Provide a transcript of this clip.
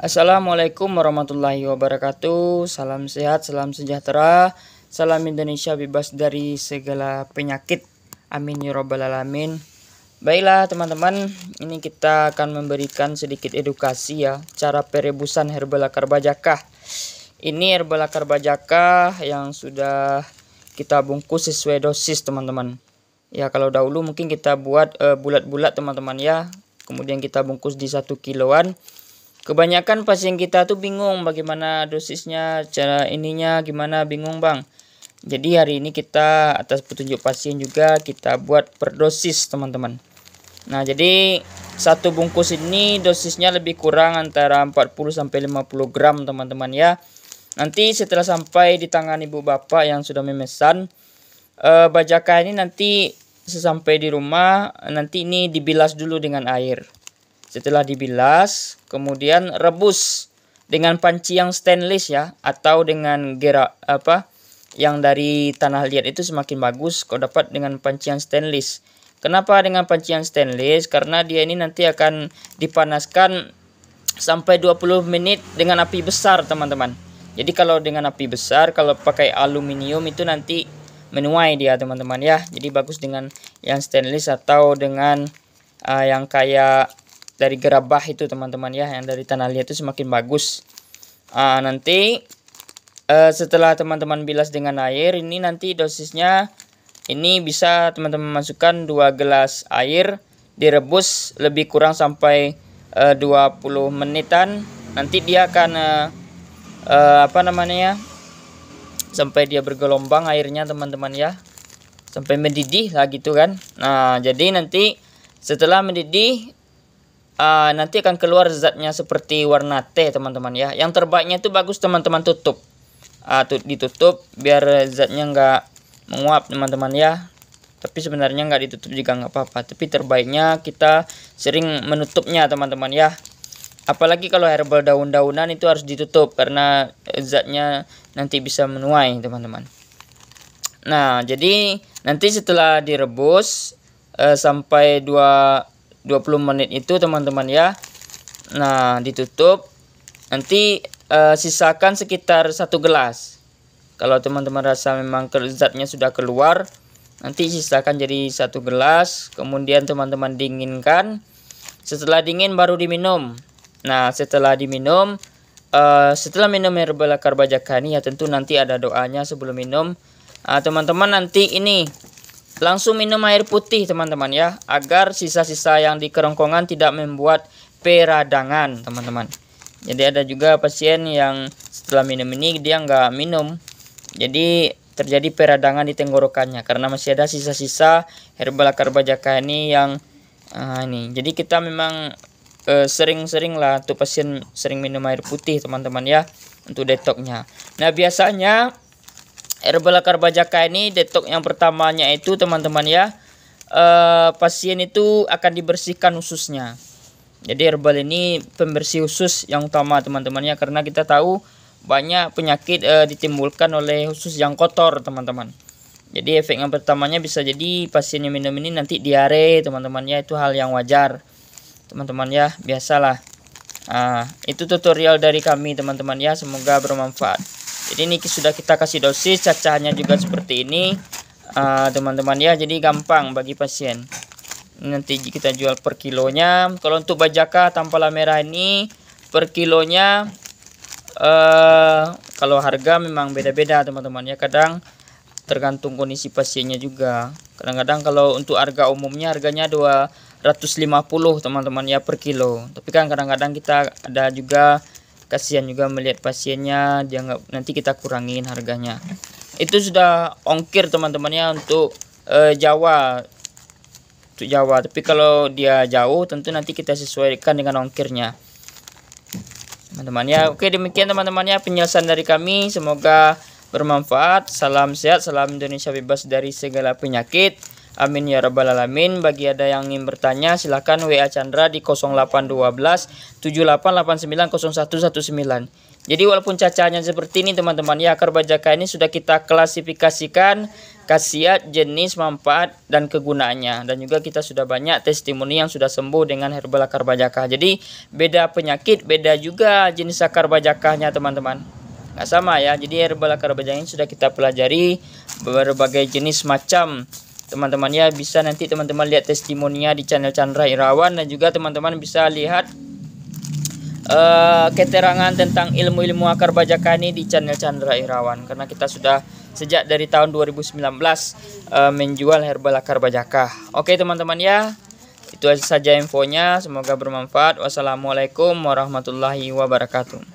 Assalamualaikum warahmatullahi wabarakatuh. Salam sehat, salam sejahtera, salam Indonesia bebas dari segala penyakit. Amin ya robbal alamin. Baiklah teman-teman, ini kita akan memberikan sedikit edukasi ya, cara perebusan herbal akar bajakah. Ini herbal akar bajakah yang sudah kita bungkus sesuai dosis teman-teman. Ya kalau dahulu mungkin kita buat eh, bulat-bulat uh, teman-teman ya, kemudian kita bungkus di satu kiloan kebanyakan pasien kita tuh bingung bagaimana dosisnya cara ininya gimana bingung bang jadi hari ini kita atas petunjuk pasien juga kita buat per dosis teman-teman nah jadi satu bungkus ini dosisnya lebih kurang antara 40 sampai 50 gram teman-teman ya nanti setelah sampai di tangan ibu bapak yang sudah memesan eh, bajakan ini nanti sesampai di rumah nanti ini dibilas dulu dengan air setelah dibilas, kemudian rebus dengan panci yang stainless ya atau dengan gerak apa yang dari tanah liat itu semakin bagus kau dapat dengan panci yang stainless. Kenapa dengan panci yang stainless? Karena dia ini nanti akan dipanaskan sampai 20 menit dengan api besar, teman-teman. Jadi kalau dengan api besar, kalau pakai aluminium itu nanti menuai dia, teman-teman ya. Jadi bagus dengan yang stainless atau dengan uh, yang kayak dari gerabah itu teman-teman ya yang dari tanah liat itu semakin bagus uh, nanti uh, setelah teman-teman bilas dengan air ini nanti dosisnya ini bisa teman-teman masukkan dua gelas air direbus lebih kurang sampai eh, uh, 20 menitan nanti dia akan uh, uh, apa namanya ya sampai dia bergelombang airnya teman-teman ya sampai mendidih lah gitu kan nah jadi nanti setelah mendidih uh, nanti akan keluar zatnya seperti warna teh teman-teman ya yang terbaiknya itu bagus teman-teman tutup uh, ditutup biar zatnya nggak menguap teman-teman ya tapi sebenarnya nggak ditutup juga nggak apa-apa tapi terbaiknya kita sering menutupnya teman-teman ya apalagi kalau herbal daun-daunan itu harus ditutup karena zatnya nanti bisa menuai teman-teman nah jadi nanti setelah direbus uh, sampai dua 20 menit itu teman-teman ya nah ditutup nanti uh, sisakan sekitar satu gelas kalau teman-teman rasa memang zatnya sudah keluar nanti sisakan jadi satu gelas kemudian teman-teman dinginkan setelah dingin baru diminum nah setelah diminum uh, setelah minum herbal akar bajakani ya tentu nanti ada doanya sebelum minum ah, teman-teman uh, teman -teman nanti ini Langsung minum air putih teman-teman ya, agar sisa-sisa yang di kerongkongan tidak membuat peradangan teman-teman. Jadi ada juga pasien yang setelah minum ini dia nggak minum, jadi terjadi peradangan di tenggorokannya karena masih ada sisa-sisa herbal akar bajaka ini yang uh, ini. Jadi kita memang eh, sering-sering uh, lah tuh pasien sering minum air putih teman-teman ya untuk detoknya. Nah biasanya Herbal akar bajaka ini detok yang pertamanya itu teman-teman ya e, pasien itu akan dibersihkan ususnya. Jadi herbal ini pembersih usus yang utama teman teman ya karena kita tahu banyak penyakit e, ditimbulkan oleh usus yang kotor teman-teman. Jadi efek yang pertamanya bisa jadi pasien yang minum ini nanti diare teman teman ya itu hal yang wajar teman-teman ya biasalah. Nah, itu tutorial dari kami teman-teman ya semoga bermanfaat jadi ini sudah kita kasih dosis cacahnya juga seperti ini ah, teman-teman uh, ya jadi gampang bagi pasien nanti kita jual per kilonya kalau untuk bajaka tampala merah ini per kilonya uh, kalau harga memang beda-beda teman-teman ya kadang tergantung kondisi pasiennya juga kadang-kadang kalau untuk harga umumnya harganya 250 teman-teman ya per kilo tapi kan kadang-kadang kita ada juga kasihan juga melihat pasiennya dianggap nanti kita kurangin harganya itu sudah ongkir teman-temannya untuk uh, Jawa untuk Jawa tapi kalau dia jauh tentu nanti kita sesuaikan dengan ongkirnya teman-teman ya oke demikian teman-temannya penjelasan dari kami semoga bermanfaat salam sehat salam Indonesia bebas dari segala penyakit Amin ya rabbal alamin. Bagi ada yang ingin bertanya silahkan WA Chandra di 0812 78890119. Jadi walaupun cacahnya seperti ini teman-teman ya akar bajaka ini sudah kita klasifikasikan khasiat, jenis, manfaat dan kegunaannya dan juga kita sudah banyak testimoni yang sudah sembuh dengan herbal akar bajaka. Jadi beda penyakit, beda juga jenis akar bajakanya teman-teman. Nggak sama ya. Jadi herbal akar bajaka ini sudah kita pelajari berbagai jenis macam teman-teman ya bisa nanti teman-teman lihat testimoninya di channel Chandra Irawan dan juga teman-teman bisa lihat uh, keterangan tentang ilmu-ilmu akar bajakani di channel Chandra Irawan karena kita sudah sejak dari tahun 2019 uh, eh, menjual herbal akar bajaka. Oke teman-teman ya. Itu saja infonya, semoga bermanfaat. Wassalamualaikum warahmatullahi wabarakatuh.